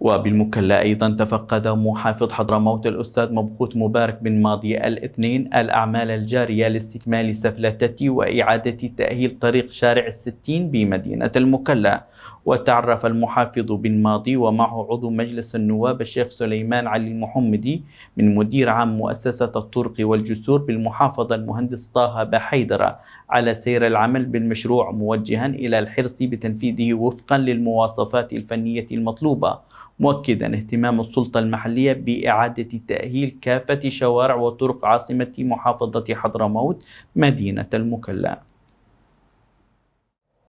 وبالمكلا أيضا تفقد محافظ حضرموت الأستاذ مبخوت مبارك بن ماضي الاثنين الأعمال الجارية لاستكمال سفلتة وإعادة تأهيل طريق شارع الستين بمدينة المكلا وتعرف المحافظ بن ماضي ومعه عضو مجلس النواب الشيخ سليمان علي المحمدي من مدير عام مؤسسة الطرق والجسور بالمحافظة المهندس طه بحيدرة على سير العمل بالمشروع موجها إلى الحرص بتنفيذه وفقا للمواصفات الفنية المطلوبة مؤكدا اهتمام السلطة المحلية بإعادة تأهيل كافة شوارع وطرق عاصمة محافظة حضرموت مدينة المكلا